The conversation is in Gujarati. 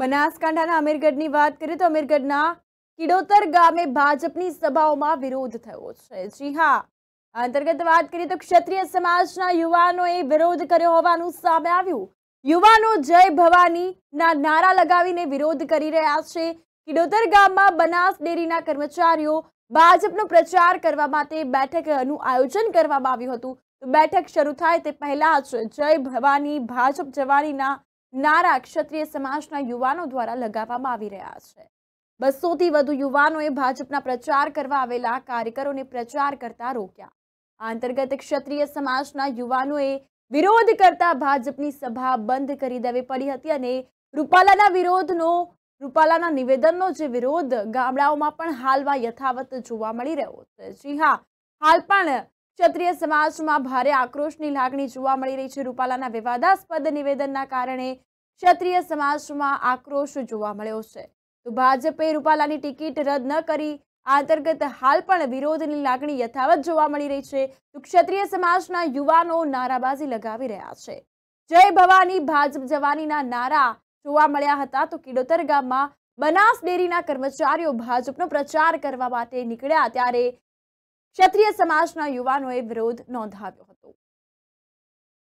બનાસકાંઠાના અમીરગઢની વાત કરીએ તો અમીરગઢના કિડોતર ગામે ભાજપની સભાઓમાં વિરોધ થયો છે જી હા અંતર્ગત વાત કરીએ તો ક્ષત્રિય સમાજના યુવાનોએ વિરોધ કર્યો હોવાનું સામે આવ્યું યુવાનો જય ભવાની નારા લગાવીને વિરોધ કરી રહ્યા છે કિડોતર ગામમાં બનાસ ડેરીના કર્મચારીઓ ભાજપનો પ્રચાર કરવા માટે બેઠકનું આયોજન કરવામાં આવ્યું હતું બેઠક શરૂ થાય તે પહેલા જ જય ભવાની ભાજપ જવાનીના નારા ક્ષત્રિય સમાજના યુવાનો દ્વારા લગાવવામાં આવી રહ્યા છે બસોથી વધુ યુવાનોએ ભાજપના પ્રચાર કરવા આવેલા કાર્યકરોને પ્રચાર કરતા રોક્યા અંતર્ગત ક્ષત્રિય સમાજના યુવાનોએ વિરોધ કરતા ભાજપની સભા બંધ કરી દેવી પડી હતી અને રૂપાલાના વિરોધનો રૂપાલાના નિવેદનનો જે વિરોધ ગામડાઓમાં પણ હાલમાં યથાવત જોવા મળી રહ્યો છે જી હા હાલ પણ ક્ષત્રિય સમાજમાં ભારે આક્રોશની લાગણી જોવા મળી રહી છે રૂપાલાના વિવાદાસ્પદ નિવેદનના કારણે ક્ષત્રિય સમાજમાં આક્રોશ જોવા મળ્યો છે તો ભાજપે રૂપાલાની ટિકિટ રદ ન કરી આ અંતર્ગત હાલ પણ વિરોધની લાગણી યથાવત જોવા મળી રહી છે તો ક્ષત્રિય સમાજના યુવાનો નારાબાજી લગાવી રહ્યા છે જય ભવાની ભાજપ જવાનીના નારા જોવા મળ્યા હતા તો કિડોતર ગામમાં બનાસ ડેરીના કર્મચારીઓ ભાજપનો પ્રચાર કરવા માટે નીકળ્યા ત્યારે ક્ષત્રિય સમાજના યુવાનોએ વિરોધ નોંધાવ્યો હતો